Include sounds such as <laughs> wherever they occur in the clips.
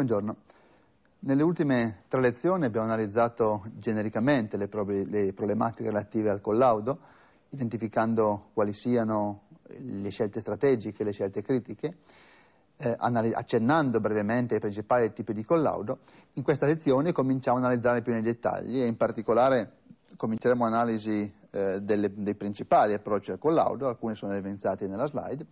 Buongiorno. Nelle ultime tre lezioni abbiamo analizzato genericamente le, le, problematiche relative al collaudo, identificando quali siano le scelte strategiche, le scelte critiche, eh, accennando brevemente ai principali tipi di collaudo. In questa lezione cominciamo a analizzare più nei dettagli e in particolare cominceremo l'analisi eh, dei principali approcci al collaudo, alcuni sono evidenziati nella slide,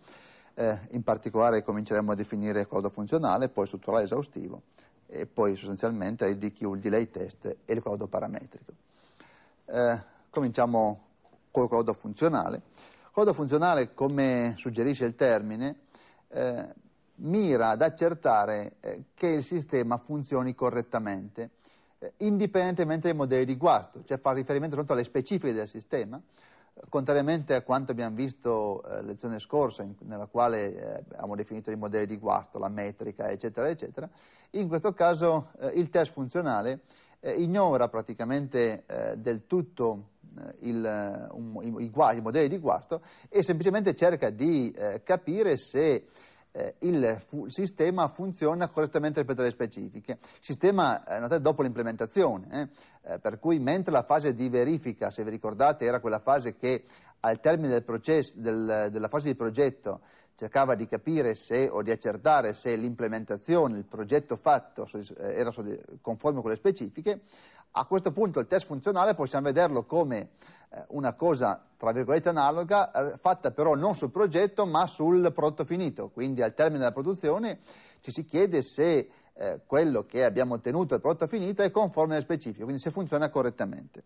eh, in particolare cominceremo a definire codo funzionale, poi strutturale esaustivo e poi sostanzialmente il DQ, il delay test e il codo parametrico. Eh, cominciamo col codo funzionale. Codo funzionale, come suggerisce il termine, eh, mira ad accertare eh, che il sistema funzioni correttamente, eh, indipendentemente dai modelli di guasto, cioè fa riferimento soltanto alle specifiche del sistema, contrariamente a quanto abbiamo visto eh, lezione scorsa, in, nella quale eh, abbiamo definito i modelli di guasto, la metrica, eccetera, eccetera, in questo caso eh, il test funzionale eh, ignora praticamente eh, del tutto eh, il, un, i, i, i, modelli di guasto e semplicemente cerca di capire se eh, il fu- sistema funziona correttamente rispetto alle specifiche. Sistema, eh, notate, dopo l'implementazione, eh, eh, per cui mentre la fase di verifica, se vi ricordate, era quella fase che al termine del processo, del, della fase di progetto cercava di capire se, o di accertare se l'implementazione, il progetto fatto eh, era conforme con le specifiche, a questo punto il test funzionale possiamo vederlo come eh, una cosa, tra virgolette, analoga, eh, fatta però non sul progetto ma sul prodotto finito. Quindi al termine della produzione ci si chiede se eh, quello che abbiamo ottenuto, il prodotto finito, è conforme alle specifiche, quindi se funziona correttamente.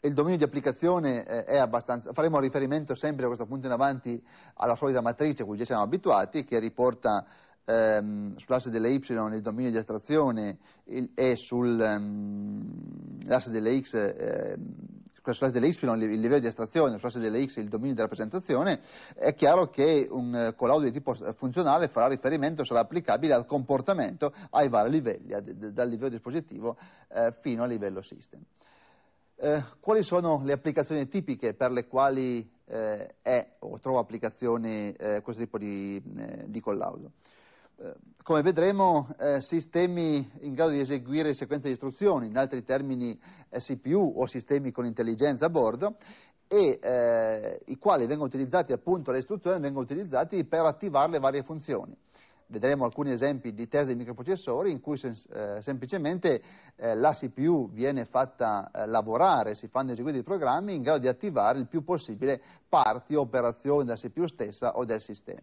Il dominio di applicazione eh, è abbastanza, faremo riferimento sempre da questo punto in avanti alla solita matrice a cui già siamo abituati, che riporta ehm, sull'asse delle y il dominio di attrazione il, e sull'asse ehm, delle x ehm, sull'asse delle y il livello di astrazione, sull'asse delle x il dominio di rappresentazione, è chiaro che un collaudo di tipo funzionale farà riferimento, sarà applicabile al comportamento ai vari livelli, dal livello dispositivo eh, fino al livello system. Eh, quali sono le applicazioni tipiche per le quali eh, è o trova applicazione questo tipo di, di collaudo? Eh, come vedremo, eh, sistemi in grado di eseguire sequenze di istruzioni, in altri termini eh, CPU o sistemi con intelligenza a bordo, e eh, i quali vengono utilizzati appunto, le istruzioni vengono utilizzati per attivare le varie funzioni. Vedremo alcuni esempi di test dei microprocessori in cui sem eh, semplicemente la CPU viene fatta lavorare, si fanno eseguire dei programmi in grado di attivare il più possibile parti o operazioni della CPU stessa o del sistema.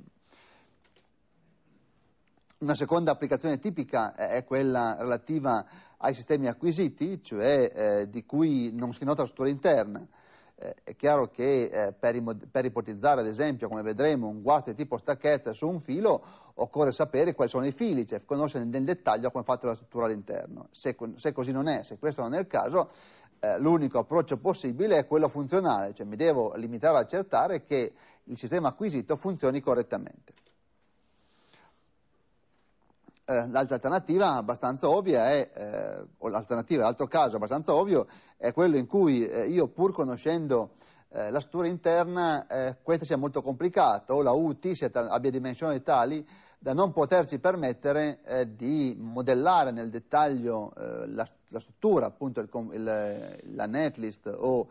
Una seconda applicazione tipica è quella relativa ai sistemi acquisiti, cioè eh, di cui non si nota la struttura interna. Eh, è chiaro che eh, per, per, ipotizzare, ad esempio, come vedremo, un guasto di tipo stacchetta su un filo, occorre sapere quali sono i fili, cioè conoscere nel dettaglio come è fatta la struttura all'interno. Se, se così non è, se questo non è il caso, eh, l'unico approccio possibile è quello funzionale, cioè mi devo limitare ad accertare che il sistema acquisito funzioni correttamente. Eh, l'altra alternativa abbastanza ovvia è, eh, o l'alternativa, l'altro caso abbastanza ovvio, è quello in cui eh, io pur conoscendo eh, la struttura interna, eh, questa sia molto complicata o la UT sia, abbia dimensioni tali da non poterci permettere di modellare nel dettaglio la, la, struttura, appunto il, il, la netlist o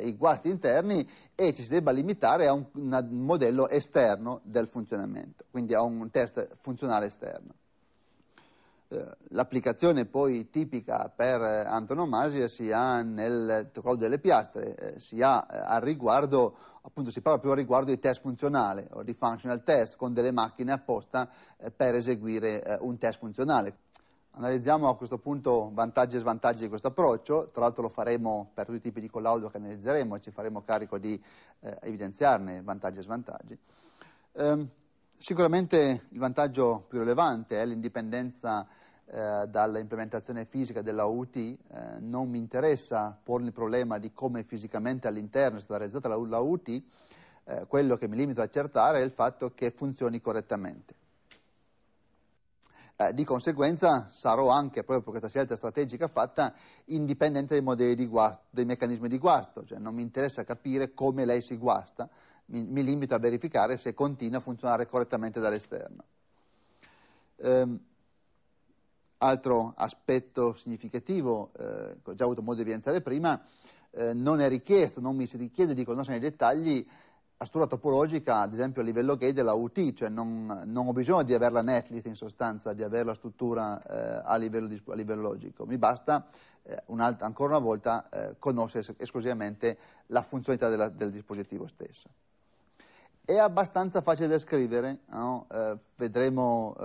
i guasti interni e ci si debba limitare a un, un modello esterno del funzionamento, quindi a un test funzionale esterno. Eh, l'applicazione poi tipica per eh, antonomasia si ha nel codice delle piastre, eh, si ha al riguardo, appunto si parla più al riguardo di test funzionale o di functional test con delle macchine apposta per eseguire un test funzionale. Analizziamo a questo punto vantaggi e svantaggi di questo approccio, tra l'altro lo faremo per tutti i tipi di collaudo che analizzeremo e ci faremo carico di eh, evidenziarne vantaggi e svantaggi. Eh, sicuramente il vantaggio più rilevante è l'indipendenza eh, dall'implementazione fisica della UT, eh, non mi interessa porre il problema di come fisicamente all'interno è stata realizzata la, la UT, eh, quello che mi limito a accertare è il fatto che funzioni correttamente. Eh, di conseguenza sarò anche, proprio per questa scelta strategica fatta, indipendente dai, di guasto, dai meccanismi di guasto, cioè non mi interessa capire come lei si guasta, mi, mi limito a verificare se continua a funzionare correttamente dall'esterno. Um, Altro aspetto significativo, eh, che ho già avuto modo di evidenziare prima, eh, non è richiesto, non mi si richiede di conoscere nei dettagli la struttura topologica, ad esempio a livello gate della UT, cioè non, non, ho bisogno di avere la netlist in sostanza, di avere la struttura eh, a, livello di, a, livello logico, mi basta eh, un ancora una volta eh, conoscere esclusivamente la funzionalità della, del dispositivo stesso è abbastanza facile da scrivere, no? eh, vedremo eh,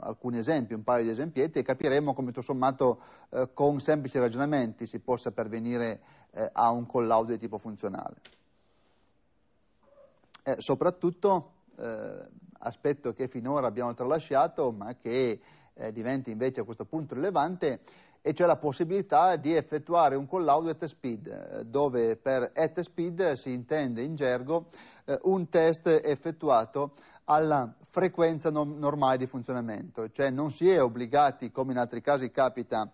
alcuni esempi, un paio di esempietti e capiremo come tutto sommato eh, con semplici ragionamenti si possa pervenire eh, a un collaudo di tipo funzionale. Eh, soprattutto eh, aspetto che finora abbiamo tralasciato ma che diventa invece a questo punto rilevante e c'è la possibilità di effettuare un collaudo at speed, eh, dove per at speed si intende in gergo eh, un test effettuato alla frequenza normale di funzionamento, cioè non si è obbligati, come in altri casi capita,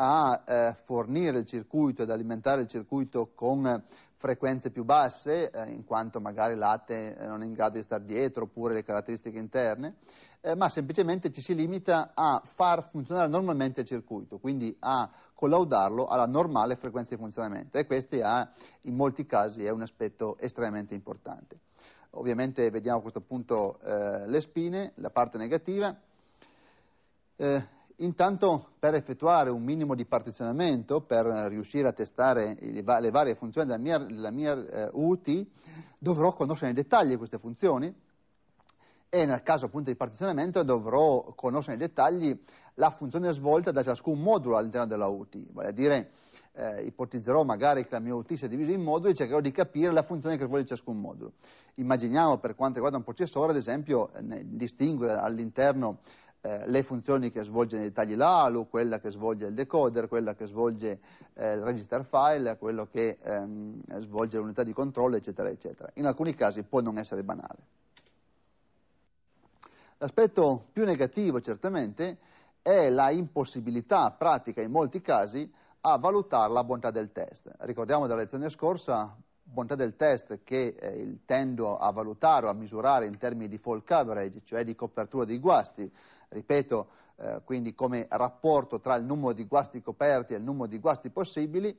a eh, fornire il circuito ad alimentare il circuito con frequenze più basse, eh, in quanto magari l'ate eh, non è in grado di stare dietro, oppure le caratteristiche interne, eh, ma semplicemente ci si limita a far funzionare normalmente il circuito, quindi a collaudarlo alla normale frequenza di funzionamento e questo in molti casi è un aspetto estremamente importante. Ovviamente vediamo a questo punto eh, le spine, la parte negativa. Eh, Intanto per effettuare un minimo di partizionamento, per riuscire a testare le varie funzioni della mia, della mia eh, UT, dovrò conoscere nei dettagli queste funzioni e nel caso appunto di partizionamento dovrò conoscere nei dettagli la funzione svolta da ciascun modulo all'interno della UT, vale a dire eh, ipotizzerò magari che la mia UT sia divisa in moduli e cercherò di capire la funzione che svolge ciascun modulo. Immaginiamo per quanto riguarda un processore, ad esempio, eh, distinguere all'interno eh, le funzioni che svolge nei dettagli la ALU, quella che svolge il decoder, quella che svolge eh, il register file, quello che ehm, svolge l'unità di controllo, eccetera, eccetera. In alcuni casi può non essere banale. L'aspetto più negativo certamente è la impossibilità pratica in molti casi a valutare la bontà del test. Ricordiamo dalla lezione scorsa bontà del test che eh, tendo a valutare o a misurare in termini di fall coverage, cioè di copertura dei guasti, ripeto, eh, quindi come rapporto tra il numero di guasti coperti e il numero di guasti possibili,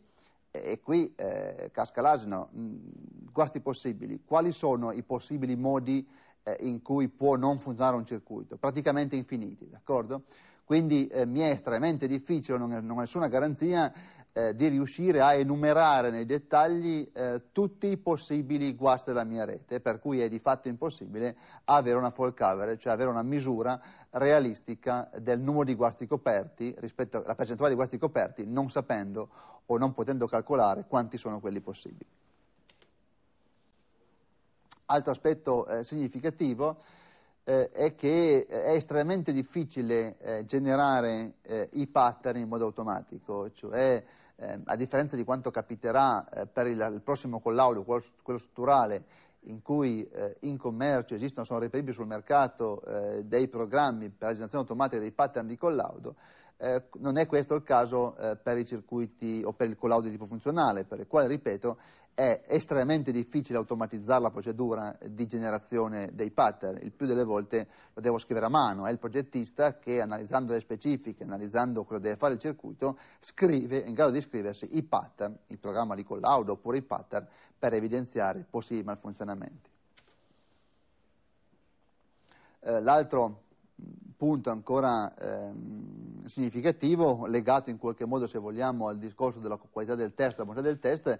e, e qui eh, casca l'asino, mm, guasti possibili, quali sono i possibili modi eh, in cui può non funzionare un circuito, praticamente infiniti, d'accordo? Quindi eh, mi è estremamente difficile, non, non ho nessuna garanzia eh, di riuscire a enumerare nei dettagli eh, tutti i possibili guasti della mia rete, per cui è di fatto impossibile avere una full cover, cioè avere una misura realistica del numero di guasti coperti rispetto alla percentuale di guasti coperti, non sapendo o non potendo calcolare quanti sono quelli possibili. Altro aspetto eh, significativo eh, è che è estremamente difficile eh, generare eh, i pattern in modo automatico, cioè ehm, a differenza di quanto capiterà eh, per il, il, prossimo collaudo, quello, quello strutturale, in cui eh, in commercio esistono, sono reperibili sul mercato eh, dei programmi per la generazione automatica dei pattern di collaudo, eh, non è questo il caso eh, per i circuiti o per il collaudo di tipo funzionale, per il quale, ripeto, è estremamente difficile automatizzare la procedura di generazione dei pattern, il più delle volte lo devo scrivere a mano, è il progettista che analizzando le specifiche, analizzando cosa deve fare il circuito, scrive, è in grado di scriversi i pattern, il programma di collaudo oppure i pattern per evidenziare possibili malfunzionamenti. Eh, l'altro mm, punto ancora ehm, significativo, legato in qualche modo, se vogliamo, al discorso della qualità del test, della bontà del test,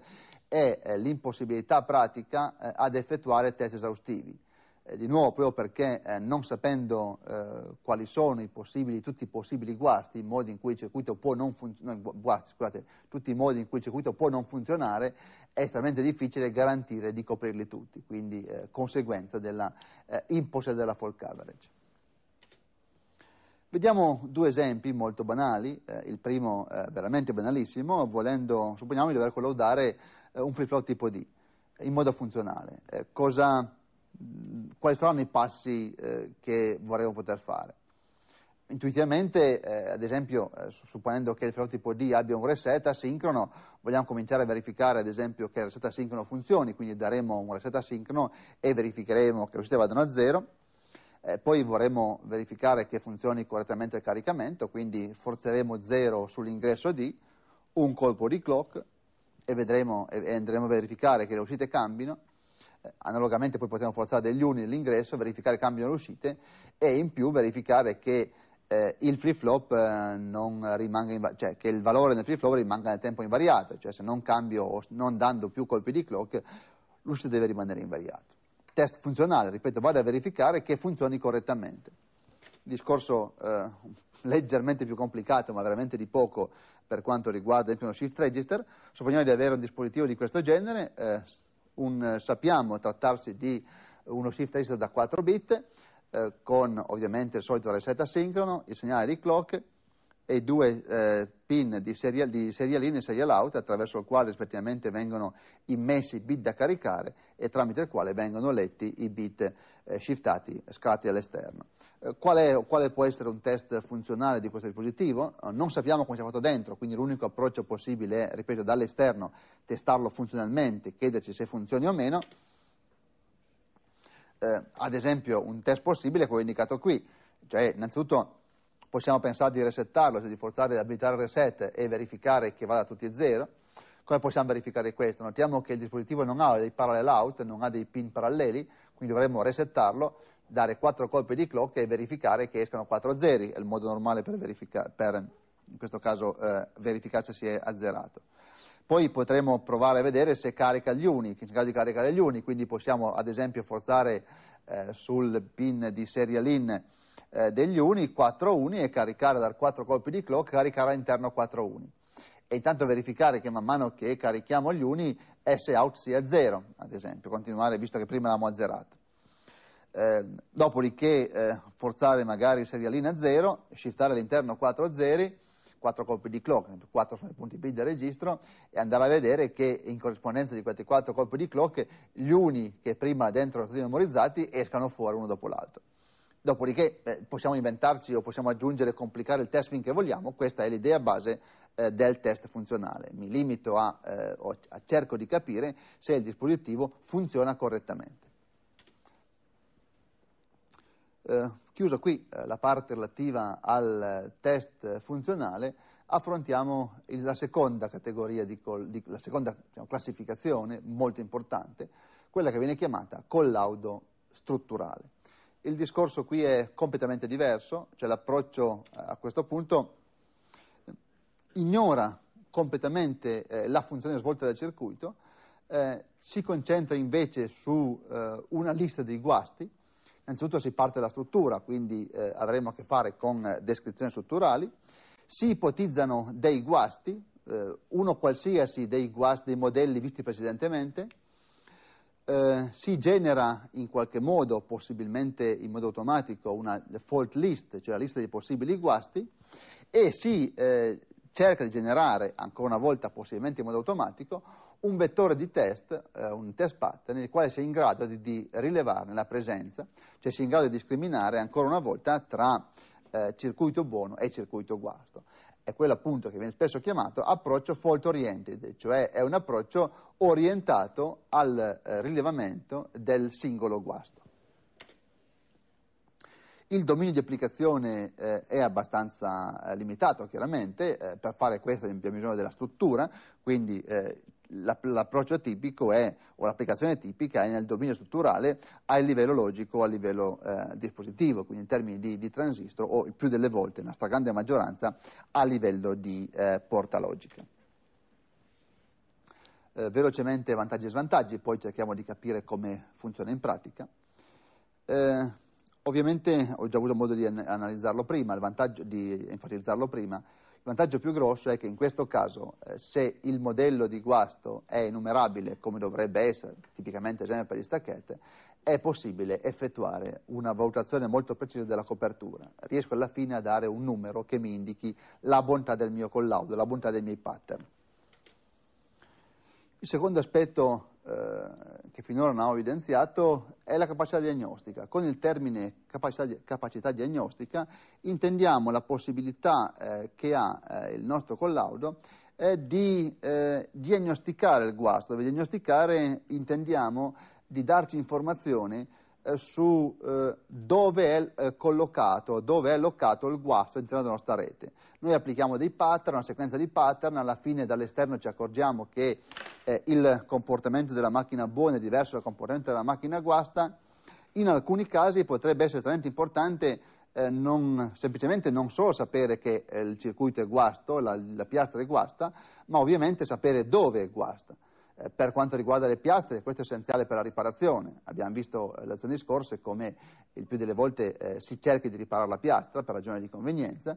è eh, l'impossibilità pratica eh, ad effettuare test esaustivi. Eh, di nuovo, proprio perché eh, non sapendo eh, quali sono i possibili, tutti i possibili guasti, modi funzi- no, guasti scusate, tutti i modi in cui il circuito può non funzionare, è estremamente difficile garantire di coprirli tutti, quindi conseguenza della imposta della full coverage. Vediamo due esempi molto banali, eh, il primo eh, veramente banalissimo, volendo, supponiamo di dover collaudare eh, un flip flop tipo D in modo funzionale, eh, cosa, quali saranno i passi eh, che vorremmo poter fare. Intuitivamente, eh, ad esempio, eh, supponendo che il flip flop tipo D abbia un reset asincrono, vogliamo cominciare a verificare, ad esempio, che il reset asincrono funzioni, quindi daremo un reset asincrono e verificheremo che le uscite vadano a zero. Eh, poi vorremmo verificare che funzioni correttamente il caricamento, quindi forzeremo zero sull'ingresso D, un colpo di clock e, vedremo, e andremo a verificare che le uscite cambino, eh, analogamente poi possiamo forzare degli uni l'ingresso, verificare che cambiano le uscite e in più verificare che eh, il flip flop eh, cioè che il valore del flip flop rimanga nel tempo invariato, cioè se non cambio o non dando più colpi di clock l'uscita deve rimanere invariata. Test funzionale, ripeto, vado a verificare che funzioni correttamente. Discorso eh, <laughs> leggermente più complicato, ma veramente di poco, per quanto riguarda uno shift register, supponiamo di avere un dispositivo di questo genere, eh, un, eh, sappiamo trattarsi di uno shift register da 4 bit, eh, con ovviamente il solito reset asincrono, il segnale di clock, e due eh, pin di, serial, di serial in e serial out attraverso il quale rispettivamente vengono immessi i bit da caricare e tramite il quale vengono letti i bit eh, shiftati, scalati all'esterno. Eh, qual è, quale può essere un test funzionale di questo dispositivo? Eh, non sappiamo come sia fatto dentro, quindi l'unico approccio possibile è, ripeto, dall'esterno testarlo funzionalmente, chiederci se funzioni o meno. Eh, ad esempio un test possibile è quello indicato qui, cioè innanzitutto possiamo pensare di resettarlo, cioè di forzare di abilitare il reset e verificare che vada a tutti a zero. Come possiamo verificare questo? Notiamo che il dispositivo non ha dei parallel out, non ha dei pin paralleli, quindi dovremmo resettarlo, dare quattro colpi di clock e verificare che escano 4 zeri, è il modo normale per, per in questo caso eh, verificare se si è azzerato. Poi potremo provare a vedere se carica gli uni, in caso di caricare gli uni, quindi possiamo ad esempio forzare eh, sul pin di serial in eh, degli uni, 4 uni e caricare dal 4 colpi di clock, caricare all'interno 4 uni. E intanto verificare che man mano che carichiamo gli uni S out sia 0, ad esempio, continuare visto che prima l'abbiamo azzerato. Eh, dopodiché eh, forzare magari serialina 0, shiftare all'interno 4 zeri, 4 colpi di clock, 4 sono i punti P del registro, e andare a vedere che in corrispondenza di questi 4 colpi di clock gli uni che prima dentro sono stati memorizzati escano fuori uno dopo l'altro. Dopodiché eh, possiamo inventarci o possiamo aggiungere e complicare il test finché vogliamo, questa è l'idea base eh, del test funzionale. Mi limito a, eh, a, cerco di capire se il dispositivo funziona correttamente. Eh, chiuso qui eh, la parte relativa al test funzionale, affrontiamo il, la seconda categoria, di col, di, la seconda diciamo, classificazione molto importante, quella che viene chiamata collaudo strutturale il discorso qui è completamente diverso, cioè l'approccio a questo punto ignora completamente eh, la funzione svolta dal circuito, eh, si concentra invece su eh, una lista di guasti, innanzitutto si parte dalla struttura, quindi eh, avremo a che fare con descrizioni strutturali, si ipotizzano dei guasti, eh, uno qualsiasi dei guasti, dei modelli visti precedentemente, eh, si genera in qualche modo, possibilmente in modo automatico, una fault list, cioè la lista dei possibili guasti, e si eh, cerca di generare, ancora una volta possibilmente in modo automatico, un vettore di test, eh, un test pattern, nel quale si è in grado di, di rilevarne la presenza, cioè si è in grado di discriminare ancora una volta tra eh, circuito buono e circuito guasto è quello appunto che viene spesso chiamato approccio fault oriented, cioè è un approccio orientato al eh, rilevamento del singolo guasto. Il dominio di applicazione eh, è abbastanza eh, limitato, chiaramente, eh, per fare questo abbiamo bisogno della struttura, quindi eh, l'approccio tipico è, o l'applicazione tipica è nel dominio strutturale a livello logico a livello eh, dispositivo, quindi in termini di, di, transistor o più delle volte, nella stragrande maggioranza, a livello di eh, porta logica. Eh, velocemente vantaggi e svantaggi, poi cerchiamo di capire come funziona in pratica. Eh, ovviamente ho già avuto modo di analizzarlo prima, il vantaggio di enfatizzarlo prima, il vantaggio più grosso è che in questo caso eh, se il modello di guasto è enumerabile come dovrebbe essere, tipicamente esempio per gli stacchette, è possibile effettuare una valutazione molto precisa della copertura. Riesco alla fine a dare un numero che mi indichi la bontà del mio collaudo, la bontà dei miei pattern. Il secondo aspetto eh, che finora non ho evidenziato è la capacità diagnostica. Con il termine capacità, capacità diagnostica intendiamo la possibilità eh, che ha eh, il nostro collaudo eh, di eh, diagnosticare il guasto, dove diagnosticare intendiamo di darci informazioni eh, su eh, dove è eh, collocato, dove è allocato il guasto all'interno della nostra rete. Noi applichiamo dei pattern, una sequenza di pattern, alla fine dall'esterno ci accorgiamo che eh, il comportamento della macchina buona è diverso dal comportamento della macchina guasta. In alcuni casi potrebbe essere estremamente importante eh, non, semplicemente non solo sapere che il circuito è guasto, la, la piastra è guasta, ma ovviamente sapere dove è guasta. Eh, per quanto riguarda le piastre, questo è essenziale per la riparazione. Abbiamo visto eh, le azioni scorse come il più delle volte eh, si cerca di riparare la piastra per ragioni di convenienza.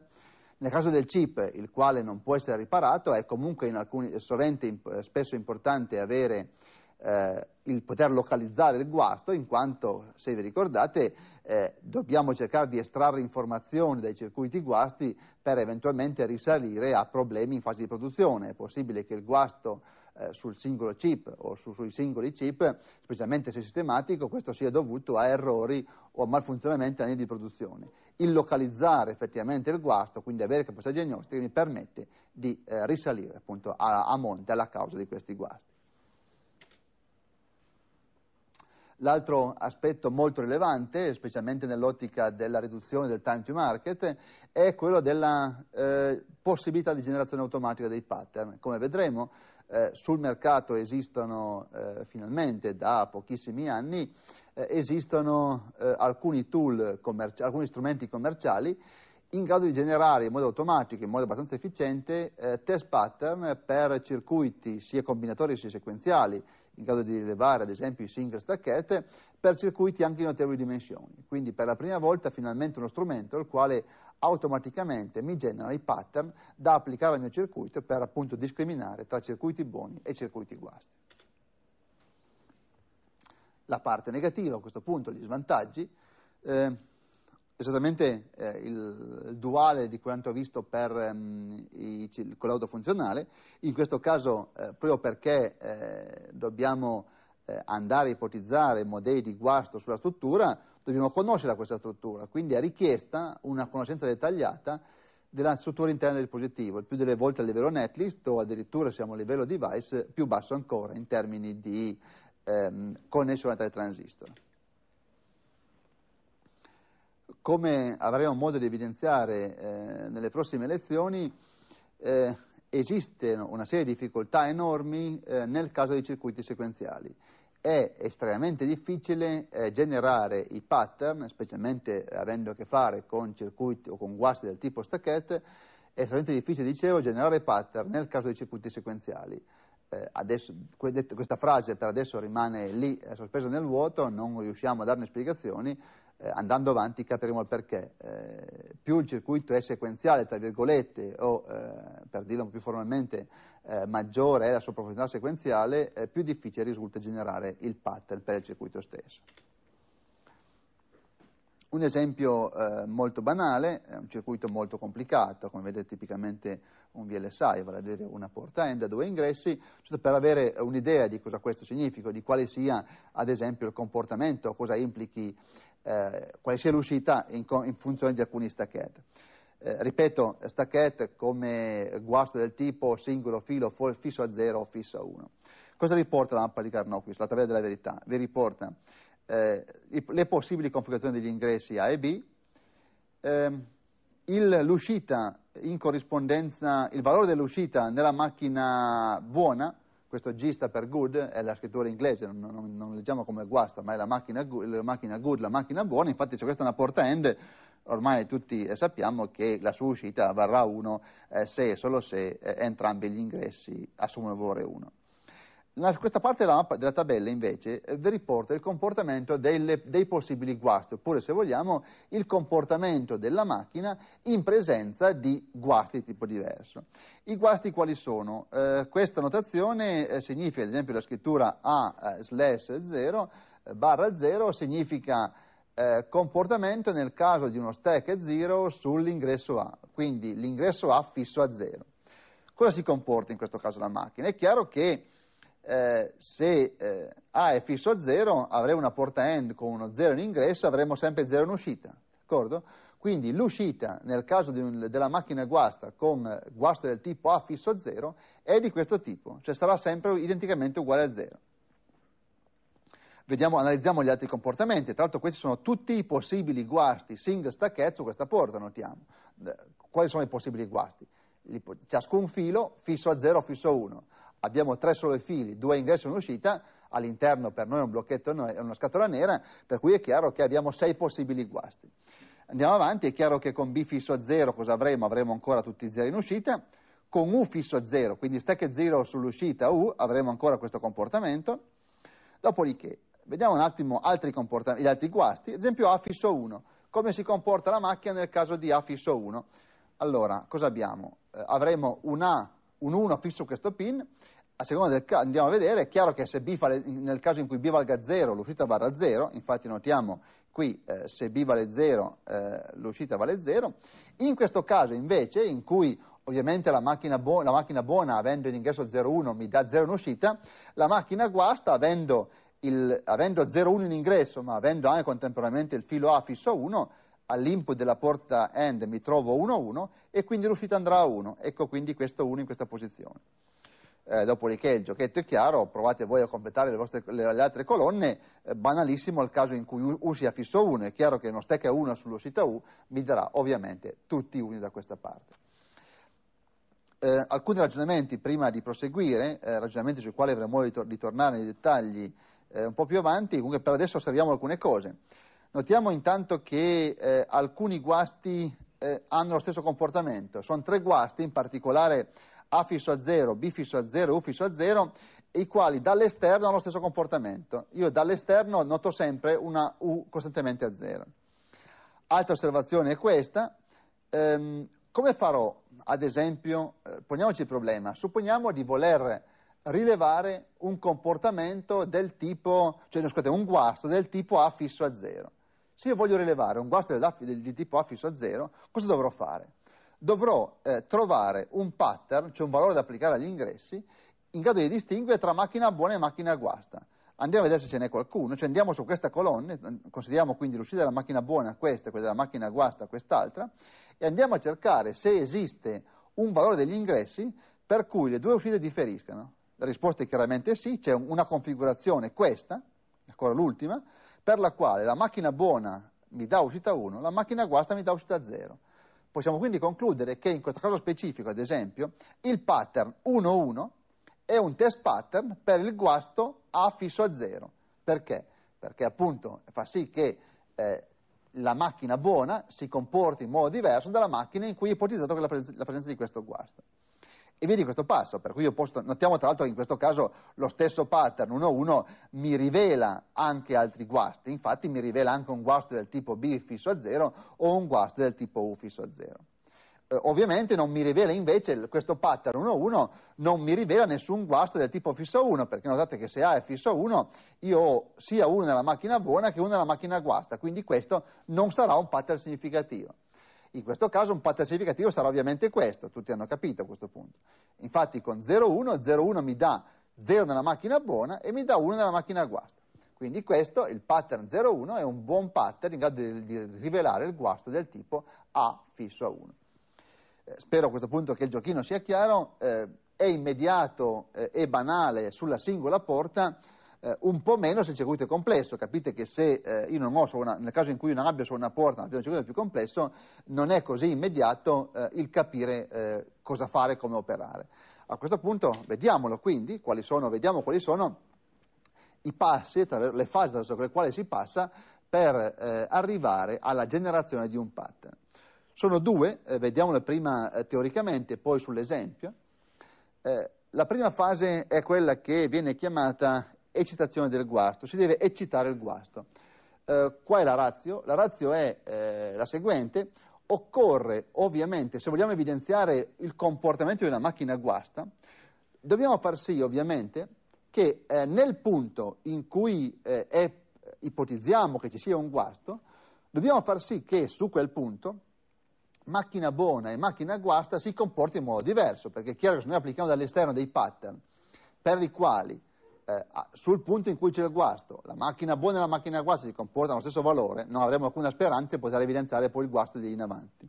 Nel caso del chip, il quale non può essere riparato, è comunque alcuni, sovente imp, spesso importante avere eh, il poter localizzare il guasto, in quanto, se vi ricordate, eh, dobbiamo cercare di estrarre informazioni dai circuiti guasti per eventualmente risalire a problemi in fase di produzione. È possibile che il guasto eh, sul singolo chip o su, sui singoli chip, specialmente se sistematico, questo sia dovuto a errori o a malfunzionamenti a anni di produzione. Il localizzare effettivamente il guasto, quindi avere capacità diagnostica, mi permette di eh, risalire appunto a, a monte alla causa di questi guasti. L'altro aspetto molto rilevante, specialmente nell'ottica della riduzione del time to market, è quello della eh, possibilità di generazione automatica dei pattern. Come vedremo, eh, sul mercato esistono eh, finalmente da pochissimi anni, eh, esistono eh, alcuni tool, commerci- alcuni strumenti commerciali in grado di generare in modo automatico, in modo abbastanza efficiente, eh, test pattern per circuiti sia combinatori sia sequenziali, in grado di rilevare ad esempio i single stacchette, per circuiti anche di notevoli dimensioni. Quindi per la prima volta finalmente uno strumento al quale automaticamente mi genera i pattern da applicare al mio circuito per appunto discriminare tra circuiti buoni e circuiti guasti. La parte negativa, a questo punto, gli svantaggi, eh, esattamente eh, il, il duale di quanto ho visto per ehm, i, il collaudo funzionale, in questo caso eh, proprio perché eh, dobbiamo eh, andare a ipotizzare modelli di guasto sulla struttura, dobbiamo conoscere questa struttura, quindi è richiesta una conoscenza dettagliata della struttura interna del dispositivo, il più delle volte a livello netlist o addirittura siamo a livello device più basso ancora in termini di ehm, connessione tra i transistor. Come avremo modo di evidenziare eh, nelle prossime lezioni, eh, esistono una serie di difficoltà enormi eh, nel caso dei circuiti sequenziali è estremamente difficile eh, generare i pattern, specialmente avendo a che fare con circuiti o con guasti del tipo stacket, è estremamente difficile, dicevo, generare pattern nel caso dei circuiti sequenziali. Eh, adesso, questa frase per adesso rimane lì eh, sospesa nel vuoto, non riusciamo a darne spiegazioni, eh, andando avanti capiremo il perché. Eh, più il circuito è sequenziale, tra virgolette, o eh, per dirlo più formalmente, eh, maggiore è la sua profondità sequenziale, eh, più difficile risulta generare il pattern per il circuito stesso. Un esempio eh, molto banale, è un circuito molto complicato, come vedete tipicamente un VLSI, vale a dire una porta end a due ingressi, per avere un'idea di cosa questo significa, di quale sia ad esempio il comportamento, cosa implichi eh, quale sia l'uscita in, in, funzione di alcuni stacchet. Eh, ripeto, stacchet come guasto del tipo singolo filo fisso a 0 o fisso a 1. Cosa riporta la mappa di Carnot Carnoquist, la tabella della verità? Vi riporta eh, le possibili configurazioni degli ingressi A e B, ehm, l'uscita in corrispondenza, il valore dell'uscita nella macchina buona, questo G sta per good, è la scrittura inglese, non, non, non leggiamo come guasta, ma è la macchina, la macchina, good, la macchina buona, infatti se questa è una porta end, ormai tutti eh, sappiamo che la sua uscita varrà 1 eh, se e solo se eh, entrambi gli ingressi assumono valore 1 questa parte della, mappa, della, tabella invece eh, vi riporta il comportamento delle, dei possibili guasti, oppure se vogliamo il comportamento della macchina in presenza di guasti di tipo diverso. I guasti quali sono? Eh, questa notazione eh, significa, ad esempio, la scrittura A eh, slash 0 eh, barra 0 significa eh, comportamento nel caso di uno stack 0 sull'ingresso A, quindi l'ingresso A fisso a 0. Cosa si comporta in questo caso la macchina? È chiaro che eh, se eh, A è fisso a 0, avremo una porta end con uno 0 in ingresso, avremo sempre 0 in uscita, d'accordo? Quindi l'uscita nel caso un, della macchina guasta con guasto del tipo A fisso a 0 è di questo tipo, cioè sarà sempre identicamente uguale a 0. Vediamo, analizziamo gli altri comportamenti, tra l'altro questi sono tutti i possibili guasti single stacked su questa porta, notiamo. Eh, quali sono i possibili guasti? Ciascun filo fisso a 0 o fisso a 1 abbiamo tre sole fili, due ingressi e un'uscita, all'interno per noi è un blocchetto è una scatola nera, per cui è chiaro che abbiamo sei possibili guasti. Andiamo avanti, è chiaro che con B fisso a 0 cosa avremo? Avremo ancora tutti i 0 in uscita, con U fisso a 0, quindi stack 0 sull'uscita U avremo ancora questo comportamento, dopodiché vediamo un attimo altri gli altri guasti, ad esempio A fisso 1, come si comporta la macchina nel caso di A fisso 1? Allora, cosa abbiamo? Eh, avremo un A un 1 fisso questo pin, a seconda del caso, andiamo a vedere, è chiaro che se B vale, nel caso in cui B valga 0 l'uscita varrà 0, infatti notiamo qui eh, se B vale 0 eh, l'uscita vale 0, in questo caso invece in cui ovviamente la macchina, la macchina buona avendo in ingresso 0,1 mi dà 0 in uscita, la macchina guasta avendo, avendo 0,1 in ingresso ma avendo anche contemporaneamente il filo A fisso 1 all'input della porta AND mi trovo 1 a 1 e quindi l'uscita andrà a 1. Ecco quindi questo 1 in questa posizione. Eh, dopodiché il giochetto è chiaro, provate voi a completare le, vostre, le, le altre colonne, eh, banalissimo il caso in cui U, U sia fisso 1, è chiaro che uno stack a 1 sull'uscita U mi darà ovviamente tutti uni da questa parte. Eh, alcuni ragionamenti prima di proseguire, eh, ragionamenti sui quali avremo modo di, tor- di tornare nei dettagli eh, un po' più avanti, comunque per adesso osserviamo alcune cose. Notiamo intanto che eh, alcuni guasti eh, hanno lo stesso comportamento. Sono tre guasti, in particolare A fisso a 0, B fisso a 0, U fisso a 0, i quali dall'esterno hanno lo stesso comportamento. Io dall'esterno noto sempre una U costantemente a 0. Altra osservazione è questa. Ehm, come farò, ad esempio, eh, poniamoci il problema, supponiamo di voler rilevare un comportamento del tipo, cioè scusate, un guasto del tipo A fisso a 0. Se io voglio rilevare un guasto di tipo A fisso a zero, cosa dovrò fare? Dovrò eh, trovare un pattern, cioè un valore da applicare agli ingressi, in grado di distinguere tra macchina buona e macchina guasta. Andiamo a vedere se ce n'è qualcuno, cioè andiamo su questa colonna, consideriamo quindi l'uscita della macchina buona questa, quella della macchina guasta quest'altra, e andiamo a cercare se esiste un valore degli ingressi per cui le due uscite differiscano. La risposta è chiaramente sì, c'è una configurazione questa, ancora l'ultima, per la quale la macchina buona mi dà uscita 1, la macchina guasta mi dà uscita 0. Possiamo quindi concludere che in questo caso specifico, ad esempio, il pattern 1-1 è un test pattern per il guasto A fisso a 0. Perché? Perché appunto fa sì che eh, la macchina buona si comporti in modo diverso dalla macchina in cui è ipotizzato la presenza di questo guasto. E vedi questo passo, per cui io posso, notiamo tra l'altro che in questo caso lo stesso pattern 1-1 mi rivela anche altri guasti, infatti mi rivela anche un guasto del tipo B fisso a 0 o un guasto del tipo U fisso a 0. Eh, ovviamente non mi rivela invece questo pattern 1-1, non mi rivela nessun guasto del tipo fisso a 1, perché notate che se A è fisso a 1 io ho sia 1 nella macchina buona che 1 nella macchina guasta, quindi questo non sarà un pattern significativo. In questo caso un pattern significativo sarà ovviamente questo, tutti hanno capito a questo punto. Infatti con 0,1, 0,1 mi dà 0 nella macchina buona e mi dà 1 nella macchina guasta. Quindi questo, il pattern 0,1, è un buon pattern in grado di, di rivelare il guasto del tipo A fisso a 1. Eh, spero a questo punto che il giochino sia chiaro, eh, è immediato eh, e banale sulla singola porta, eh, un po' meno se il circuito è complesso, capite che se eh, io non ho solo una, nel caso in cui io non abbia solo una porta, ma abbia un circuito più complesso, non è così immediato eh, il capire eh, cosa fare, come operare. A questo punto vediamolo quindi, quali sono, vediamo quali sono i passi, le fasi attraverso le quali si passa per eh, arrivare alla generazione di un pattern. Sono due, eh, vediamole prima teoricamente e poi sull'esempio. La prima fase è quella che viene chiamata eccitazione del guasto, si deve eccitare il guasto. Eh, qual è la razio? La razio è eh, la seguente, occorre ovviamente, se vogliamo evidenziare il comportamento di una macchina guasta, dobbiamo far sì ovviamente che eh, nel punto in cui eh, è, ipotizziamo che ci sia un guasto, dobbiamo far sì che su quel punto macchina buona e macchina guasta si comportino in modo diverso, perché è chiaro che se noi applichiamo dall'esterno dei pattern per i quali eh, sul punto in cui c'è il guasto, la macchina buona e la macchina guasta si comportano allo stesso valore, non avremo alcuna speranza di poter evidenziare poi il guasto di lì in avanti.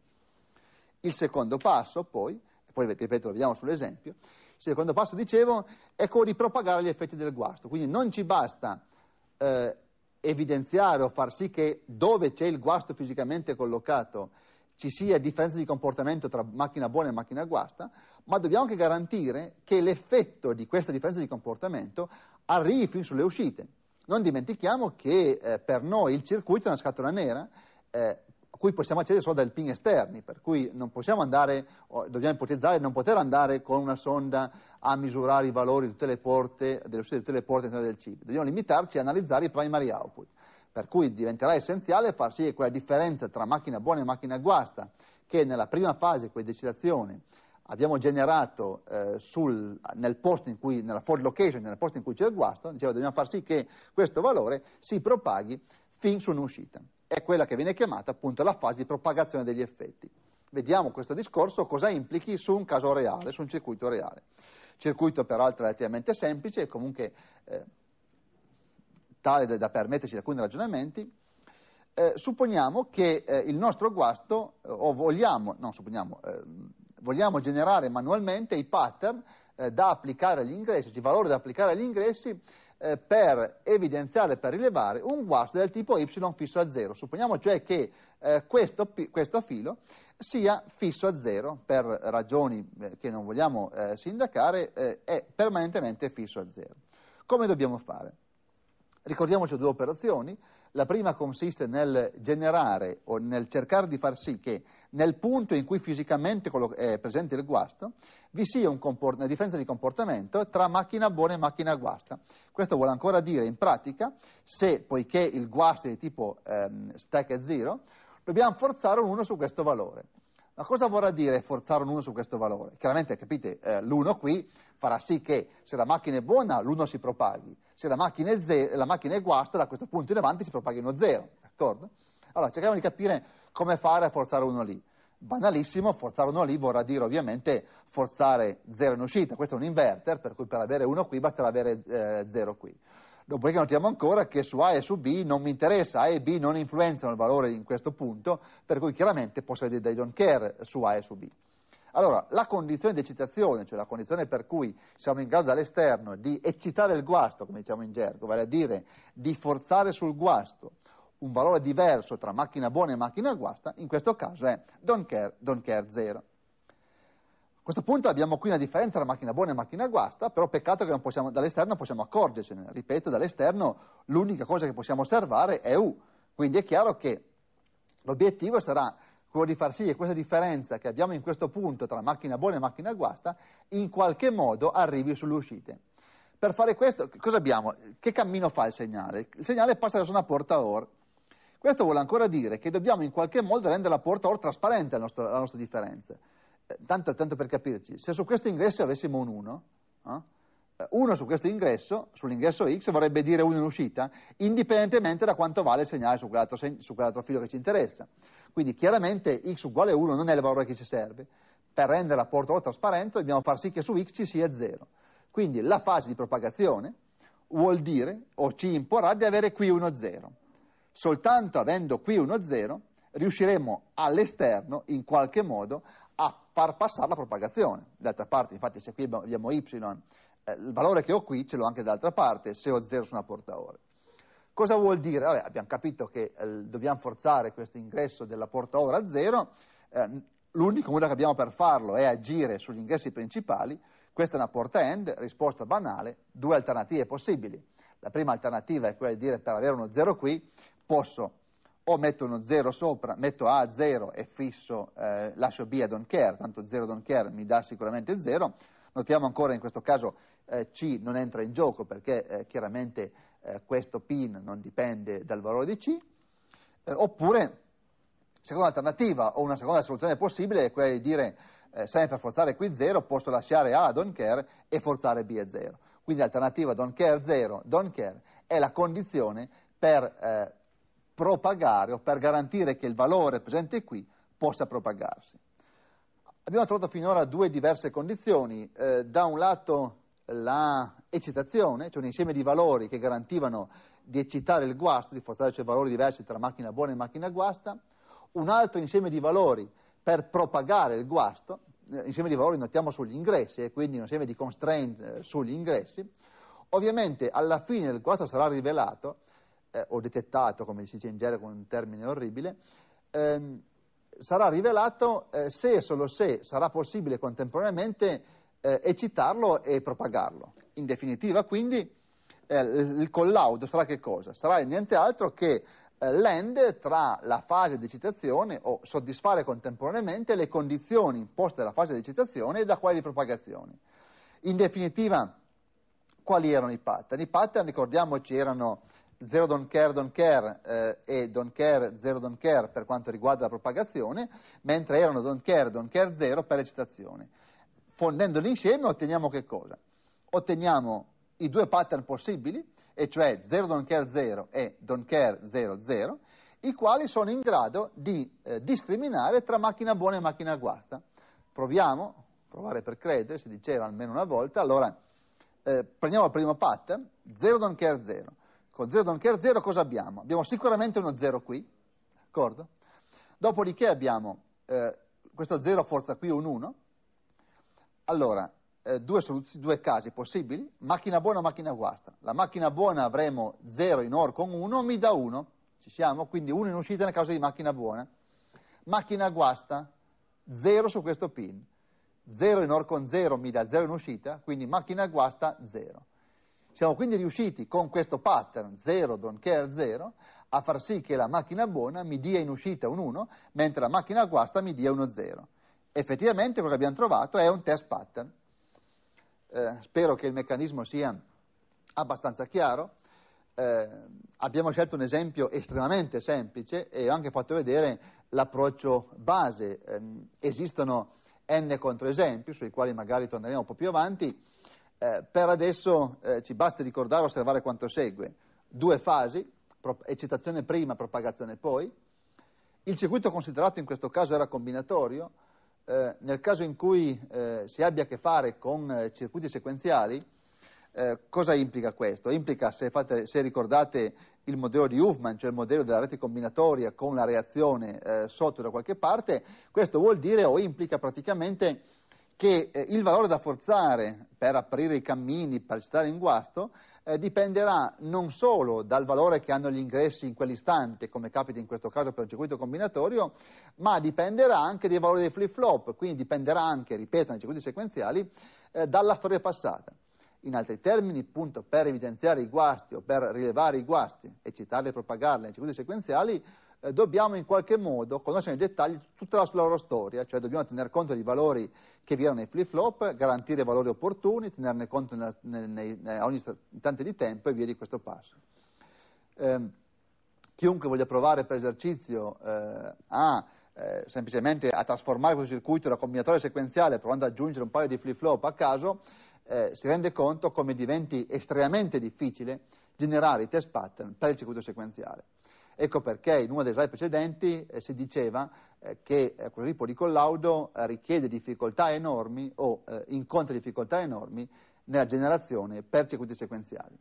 Il secondo passo poi, poi ripeto lo vediamo sull'esempio, il secondo passo dicevo è quello di propagare gli effetti del guasto, quindi non ci basta eh, evidenziare o far sì che dove c'è il guasto fisicamente collocato ci sia differenza di comportamento tra macchina buona e macchina guasta, ma dobbiamo anche garantire che l'effetto di questa differenza di comportamento arrivi fin sulle uscite. Non dimentichiamo che eh, per noi il circuito è una scatola nera eh, a cui possiamo accedere solo dal ping esterni, per cui non possiamo andare, dobbiamo ipotizzare di non poter andare con una sonda a misurare i valori di tutte le porte, delle uscite di tutte le porte all'interno del chip. Dobbiamo limitarci a analizzare i primary output, per cui diventerà essenziale far sì che quella differenza tra macchina buona e macchina guasta, che nella prima fase di decitazione abbiamo generato eh, sul, nel posto in cui, nella fault location, nel posto in cui c'è il guasto, diceva dobbiamo far sì che questo valore si propaghi fin su un'uscita. È quella che viene chiamata appunto la fase di propagazione degli effetti. Vediamo questo discorso cosa implichi su un caso reale, su un circuito reale. Circuito peraltro relativamente semplice e comunque eh, tale da, da permetterci alcuni ragionamenti. Eh, supponiamo che eh, il nostro guasto, eh, o vogliamo, non supponiamo, ehm, vogliamo generare manualmente i pattern eh, da applicare agli ingressi, i valori da applicare agli ingressi eh, per evidenziare, per rilevare un guasto del tipo y fisso a 0. Supponiamo cioè che eh, questo, questo, filo sia fisso a 0 per ragioni eh, che non vogliamo eh, sindacare, eh, è permanentemente fisso a 0. Come dobbiamo fare? Ricordiamoci due operazioni. La prima consiste nel generare o nel cercare di far sì che nel punto in cui fisicamente eh, è presente il guasto, vi sia un comport- una differenza di comportamento tra macchina buona e macchina guasta. Questo vuole ancora dire, in pratica, se poiché il guasto è di tipo ehm, stack è 0, dobbiamo forzare un 1 su questo valore. Ma cosa vorrà dire forzare un 1 su questo valore? Chiaramente, capite, eh, l'1 qui farà sì che se la macchina è buona l'1 si propaghi, se la macchina è, zero, la macchina è guasta da questo punto in avanti si propaghi uno 0, d'accordo? Allora, cerchiamo di capire come fare a forzare uno lì? Banalissimo, forzare uno lì vorrà dire ovviamente forzare 0 in uscita, questo è un inverter, per cui per avere 1 qui basterà avere 0 eh, qui. Dopodiché notiamo ancora che su A e su B non mi interessa, A e B non influenzano il valore in questo punto, per cui chiaramente posso avere dei don't care su A e su B. Allora, la condizione di eccitazione, cioè la condizione per cui siamo in grado dall'esterno di eccitare il guasto, come diciamo in gergo, vale a dire di forzare sul guasto un valore diverso tra macchina buona e macchina guasta, in questo caso è don't care, don't care 0. A questo punto abbiamo qui una differenza tra macchina buona e macchina guasta, però peccato che possiamo, dall'esterno non possiamo accorgercene. Ripeto, dall'esterno l'unica cosa che possiamo osservare è U. Quindi è chiaro che l'obiettivo sarà quello di far sì che questa differenza che abbiamo in questo punto tra macchina buona e macchina guasta in qualche modo arrivi sulle uscite. Per fare questo, cosa abbiamo? Che cammino fa il segnale? Il segnale passa verso una porta OR. Questo vuole ancora dire che dobbiamo in qualche modo rendere la porta or trasparente alla nostra, alla differenza. Eh, tanto, tanto, per capirci, se su questo ingresso avessimo un 1, 1 eh, su questo ingresso, sull'ingresso X, vorrebbe dire 1 in uscita, indipendentemente da quanto vale il segnale su quell'altro, su quell'altro filo che ci interessa. Quindi chiaramente x uguale a 1 non è il valore che ci serve. Per rendere la porta or trasparente dobbiamo far sì che su x ci sia 0. Quindi la fase di propagazione vuol dire, o ci imporrà, di avere qui uno 0. Soltanto avendo qui uno zero riusciremo all'esterno in qualche modo a far passare la propagazione. D'altra parte, infatti, se qui abbiamo y, eh, il valore che ho qui ce l'ho anche dall'altra parte, se ho 0 su una porta ore. Cosa vuol dire? Vabbè, abbiamo capito che eh, dobbiamo forzare questo ingresso della porta ora a 0, eh, l'unico modo che abbiamo per farlo è agire sugli ingressi principali, questa è una porta end, risposta banale, due alternative possibili. La prima alternativa è quella di dire per avere uno 0 qui posso o metto uno 0 sopra, metto A 0 e fisso, eh, lascio B a don't care, tanto 0 don't care mi dà sicuramente 0, notiamo ancora in questo caso eh, C non entra in gioco perché eh, chiaramente eh, questo pin non dipende dal valore di C, eh, oppure seconda alternativa o una seconda soluzione possibile è quella di dire eh, per forzare qui 0 posso lasciare A a don't care e forzare B a 0, quindi l'alternativa don't care 0, don't care è la condizione per eh, propagare o per garantire che il valore presente qui possa propagarsi. Abbiamo trovato finora due diverse condizioni, eh, da un lato la eccitazione, cioè un insieme di valori che garantivano di eccitare il guasto, di forzare cioè valori diversi tra macchina buona e macchina guasta, un altro insieme di valori per propagare il guasto, eh, insieme di valori notiamo sugli ingressi e quindi un insieme di constraint eh, sugli ingressi, ovviamente alla fine il guasto sarà rivelato eh, o detettato, come si dice in genere con un termine orribile, ehm, sarà rivelato eh, se e solo se sarà possibile contemporaneamente eh, eccitarlo e propagarlo. In definitiva, quindi, eh, il collaudo sarà che cosa? Sarà niente altro che eh, l'end tra la fase di eccitazione o soddisfare contemporaneamente le condizioni imposte dalla fase di eccitazione e da quelle di propagazione. In definitiva, quali erano i pattern? I pattern, ricordiamoci, erano Zero Don't Care, Don't Care eh, e Don't Care, Zero Don't Care per quanto riguarda la propagazione, mentre erano Don't Care, Don't Care Zero per eccitazione. Fondendoli insieme otteniamo che cosa? Otteniamo i due pattern possibili, e cioè Zero Don't Care 0 e Don't Care 0 0, i quali sono in grado di eh, discriminare tra macchina buona e macchina guasta. Proviamo, provare per credere, si diceva almeno una volta, allora eh, prendiamo il primo pattern, 0 Don't Care 0 con ecco, 0 non care 0 cosa abbiamo? Abbiamo sicuramente uno 0 qui, d'accordo? Dopodiché abbiamo eh, questo 0 forza qui un 1. Allora, eh, due, due, casi possibili, macchina buona o macchina guasta. La macchina buona avremo 0 in OR con 1, mi dà 1, ci siamo, quindi 1 in uscita nel caso di macchina buona. Macchina guasta, 0 su questo pin, 0 in OR con 0 mi dà 0 in uscita, quindi macchina guasta 0. Siamo quindi riusciti con questo pattern 0 don't care 0 a far sì che la macchina buona mi dia in uscita un 1, mentre la macchina guasta mi dia uno 0. Effettivamente quello che abbiamo trovato è un test pattern. Eh, spero che il meccanismo sia abbastanza chiaro. Eh, abbiamo scelto un esempio estremamente semplice e ho anche fatto vedere l'approccio base. Eh, esistono n controesempi, sui quali magari torneremo un po' più avanti eh, per adesso eh, ci basta ricordare e osservare quanto segue. Due fasi, pro- eccitazione prima, propagazione poi. Il circuito considerato in questo caso era combinatorio. Eh, nel caso in cui eh, si abbia a che fare con eh, circuiti sequenziali, cosa implica questo? Implica, se, fate, se, ricordate, il modello di Huffman, cioè il modello della rete combinatoria con la reazione sotto da qualche parte, questo vuol dire o implica praticamente che eh, il valore da forzare per aprire i cammini, per stare in guasto, eh, dipenderà non solo dal valore che hanno gli ingressi in quell'istante, come capita in questo caso per un circuito combinatorio, ma dipenderà anche dai valori dei flip-flop, quindi dipenderà anche, ripeto, nei circuiti sequenziali, eh, dalla storia passata. In altri termini, appunto, per evidenziare i guasti o per rilevare i guasti, e citarli e propagarli nei circuiti sequenziali, eh, dobbiamo in qualche modo conoscere nei dettagli tutta la loro storia, cioè dobbiamo tener conto dei valori che vi erano nei flip flop, garantire valori opportuni, tenerne conto nella, nel, nei, nei, ogni istante di tempo e via di questo passo. Eh, chiunque voglia provare per esercizio eh, a eh, semplicemente a trasformare questo circuito da combinatorio sequenziale provando ad aggiungere un paio di flip flop a caso, eh, si rende conto come diventi estremamente difficile generare i test pattern per il circuito sequenziale. Ecco perché in uno dei slide precedenti eh, si diceva eh, che eh, questo tipo di collaudo eh, richiede difficoltà enormi o eh, incontra difficoltà enormi nella generazione per circuiti sequenziali.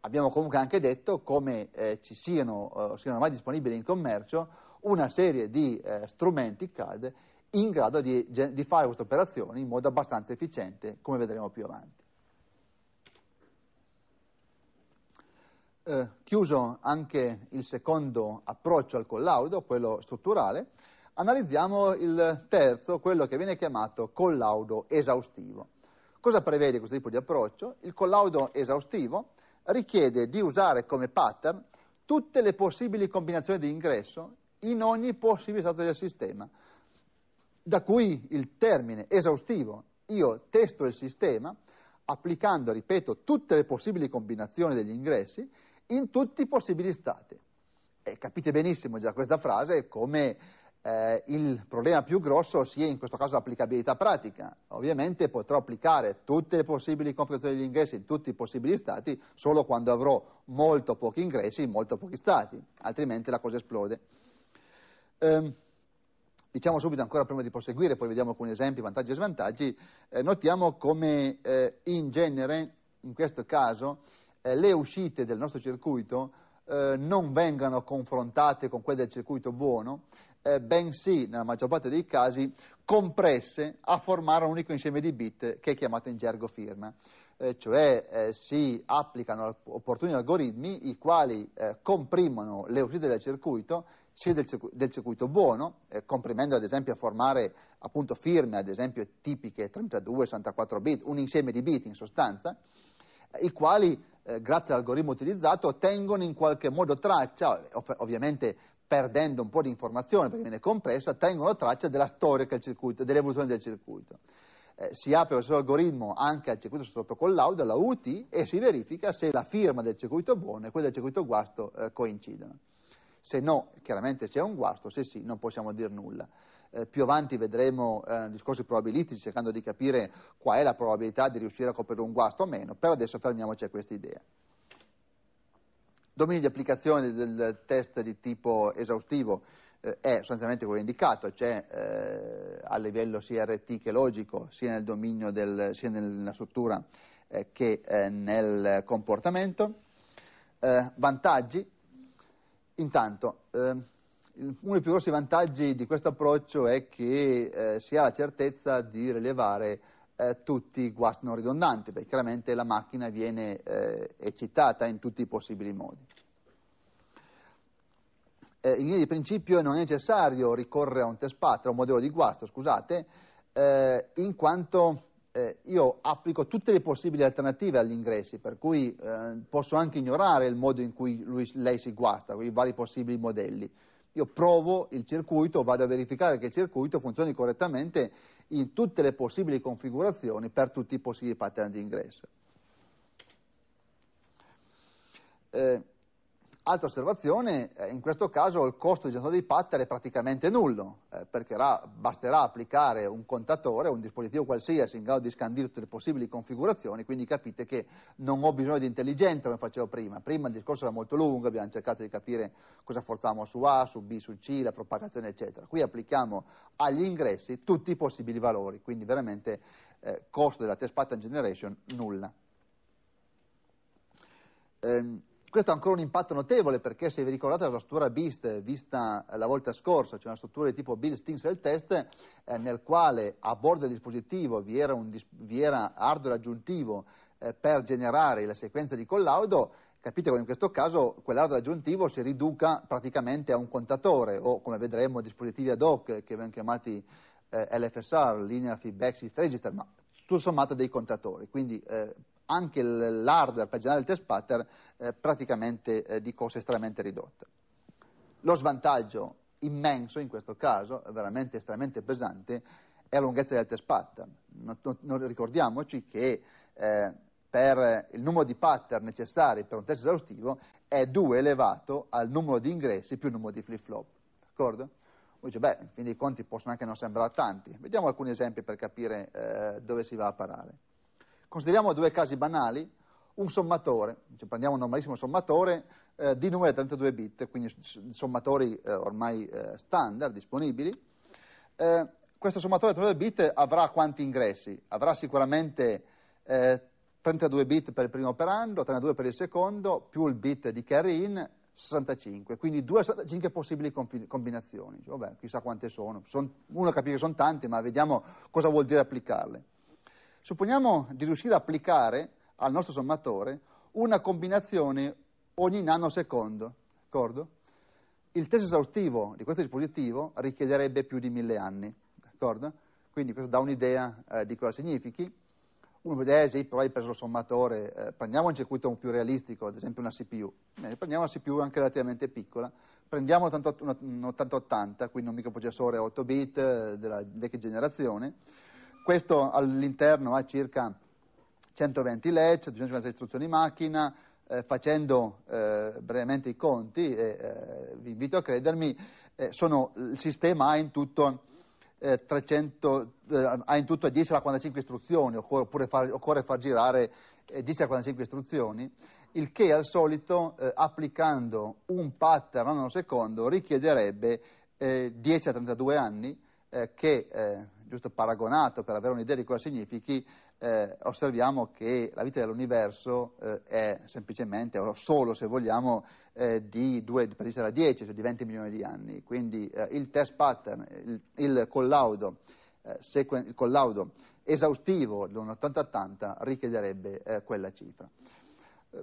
Abbiamo comunque anche detto come eh, ci siano, siano ormai disponibili in commercio una serie di strumenti CAD in grado di, di fare queste operazioni in modo abbastanza efficiente, come vedremo più avanti. eh, chiuso anche il secondo approccio al collaudo, quello strutturale, analizziamo il terzo, quello che viene chiamato collaudo esaustivo. Cosa prevede questo tipo di approccio? Il collaudo esaustivo richiede di usare come pattern tutte le possibili combinazioni di ingresso in ogni possibile stato del sistema, da cui il termine esaustivo, io testo il sistema, applicando, ripeto, tutte le possibili combinazioni degli ingressi in tutti i possibili stati. E capite benissimo già questa frase come eh, il problema più grosso sia in questo caso l'applicabilità pratica. Ovviamente potrò applicare tutte le possibili configurazioni degli ingressi in tutti i possibili stati solo quando avrò molto pochi ingressi in molto pochi stati, altrimenti la cosa esplode. Eh, diciamo subito ancora prima di proseguire, poi vediamo alcuni esempi, vantaggi e svantaggi, eh, notiamo come eh, in genere, in questo caso, eh, le uscite del nostro circuito eh, non vengano confrontate con quelle del circuito buono, eh, bensì, nella maggior parte dei casi, compresse a formare un unico insieme di bit che è chiamato in gergo firma. Eh, cioè eh, si applicano opportuni algoritmi i quali eh, comprimono le uscite del circuito, sia del, circu- del circuito buono, eh, comprimendo ad esempio a formare appunto firme, ad esempio tipiche 32, 64 bit, un insieme di bit in sostanza, i quali eh, grazie all'algoritmo utilizzato, tengono in qualche modo traccia, ov- ovviamente perdendo un po' di informazione perché viene compressa, tengono traccia della storia circuito, dell'evoluzione del circuito. Eh, si apre lo stesso algoritmo anche al circuito sotto collaudo, la UT, e si verifica se la firma del circuito buono e quella del circuito guasto eh, coincidono. Se no, chiaramente c'è un guasto, se sì, non possiamo dire nulla eh, più avanti vedremo eh, discorsi probabilistici cercando di capire qual è la probabilità di riuscire a coprire un guasto o meno, per adesso fermiamoci a questa idea. Dominio di applicazione del test di tipo esaustivo eh, è sostanzialmente quello indicato, cioè eh, a livello sia RT che logico, sia nel dominio del, sia nella struttura eh, che eh, nel comportamento. Eh, vantaggi, intanto ehm, uno dei più grossi vantaggi di questo approccio è che eh, si ha la certezza di rilevare eh, tutti i guasti non ridondanti, perché chiaramente la macchina viene eh, eccitata in tutti i possibili modi. Eh, in linea di principio non è necessario ricorrere a un test pattern, a un modello di guasto, scusate, eh, in quanto eh, io applico tutte le possibili alternative agli ingressi, per cui posso anche ignorare il modo in cui lui, lei si guasta, i vari possibili modelli io provo il circuito, vado a verificare che il circuito funzioni correttamente in tutte le possibili configurazioni per tutti i possibili pattern di ingresso. Eh, Altra osservazione, eh, in questo caso il costo di gestione dei pattern è praticamente nullo, eh, perché basterà applicare un contatore o un dispositivo qualsiasi in grado di scandire tutte le possibili configurazioni, quindi capite che non ho bisogno di intelligenza come facevo prima. Prima il discorso era molto lungo, abbiamo cercato di capire cosa forzavamo su A, su B, su C, la propagazione, eccetera. Qui applichiamo agli ingressi tutti i possibili valori, quindi veramente eh, costo della test pattern generation nulla. Ehm, questo ha ancora un impatto notevole perché se vi ricordate la struttura BIST eh, vista eh, la volta scorsa, c'è cioè una struttura di tipo BIST Stinsel Test eh, nel quale a bordo del dispositivo vi era, un, vi era hardware aggiuntivo eh, per generare la sequenza di collaudo, capite che in questo caso quell'hardware aggiuntivo si riduca praticamente a un contatore o come vedremo dispositivi ad hoc che vengono chiamati eh, LFSR, Linear Feedback Shift Register, ma tutto sommato dei contatori. Quindi, eh, anche l'hardware per generare il test pattern eh, praticamente eh, di costo estremamente ridotto. Lo svantaggio immenso in questo caso, veramente estremamente pesante, è la lunghezza del test pattern. Non, non, non ricordiamoci che eh, per il numero di pattern necessari per un test esaustivo è 2 elevato al numero di ingressi più il numero di flip-flop. D'accordo? Uno dice, beh, in fin dei conti possono anche non sembrare tanti. Vediamo alcuni esempi per capire eh, dove si va a parare. Consideriamo due casi banali, un sommatore, cioè prendiamo un normalissimo sommatore eh, di numeri 32 bit, quindi sommatori eh, ormai eh, standard disponibili. Eh, questo sommatore di 32 bit avrà quanti ingressi? Avrà sicuramente 32 eh, bit per il primo operando, 32 per il secondo, più il bit di carry in, 65, quindi 265 possibili combinazioni. Vabbè, chissà quante sono. sono uno capisce che sono tante, ma vediamo cosa vuol dire applicarle. Supponiamo di riuscire a applicare al nostro sommatore una combinazione ogni nanosecondo, d'accordo? Il test esaustivo di questo dispositivo richiederebbe più di mille anni, d'accordo? Quindi questo dà un'idea eh, di cosa significhi. Uno può dire, eh sì, però hai preso il sommatore, eh, prendiamo un circuito più realistico, ad esempio una CPU. Bene, prendiamo una CPU anche relativamente piccola, prendiamo un 8080, quindi un microprocessore 8 bit eh, della vecchia generazione, questo all'interno ha circa 120 lecce, 256 istruzioni in macchina, eh, facendo eh, brevemente i conti, e, eh, vi invito a credermi, eh, sono, il sistema ha in tutto... 300, eh, ha in tutto 10 alla 45 istruzioni, oppure far, occorre far girare 10 alla 45 istruzioni, il che al solito eh, applicando un pattern nanosecondo richiederebbe eh, 10 a 32 anni eh, che giusto paragonato per avere un'idea di cosa significhi, eh, osserviamo che la vita dell'universo eh, è semplicemente, o solo se vogliamo, eh, di 2 per la 10, cioè di 20 milioni di anni. Quindi eh, il test pattern, il, il, collaudo, eh, sequen- il collaudo, esaustivo di un 80-80 richiederebbe eh, quella cifra.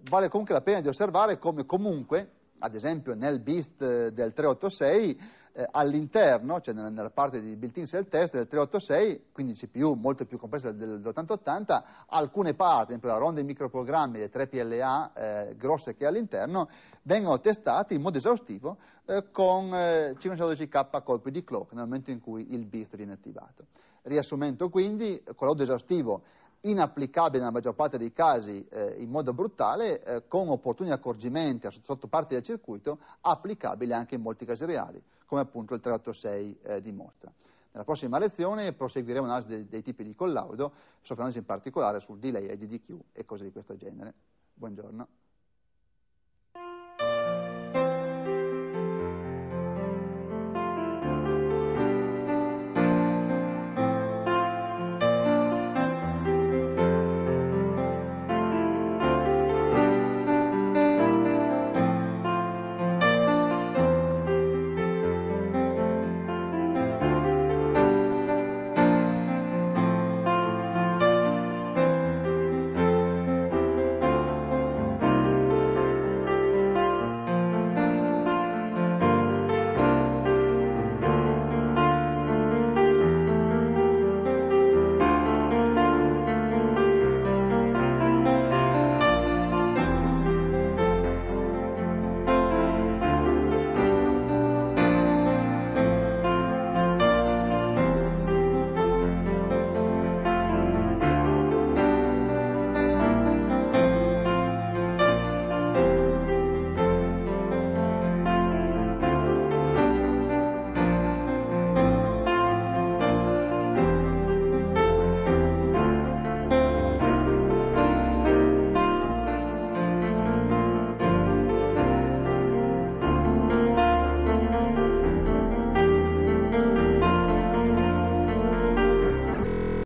Vale comunque la pena di osservare come comunque, ad esempio nel BIST del 386, eh, all'interno, cioè nella, nella, parte di built-in cell test del 386, quindi CPU molto più complessa dell'8080, alcune parti, per esempio la ronda dei microprogrammi, le 3 PLA eh, grosse che ha all'interno, vengono testate in modo esaustivo eh, con 512K eh, colpi di clock nel momento in cui il BIST viene attivato. Riassumendo quindi, con l'odo esaustivo inapplicabile nella maggior parte dei casi eh, in modo brutale, eh, con opportuni accorgimenti sotto, sotto parti del circuito, applicabile anche in molti casi reali come appunto il 386 eh, dimostra. Nella prossima lezione proseguiremo l'analisi dei, dei tipi di collaudo, soffermandoci in particolare sul delay IDDQ e cose di questo genere. Buongiorno.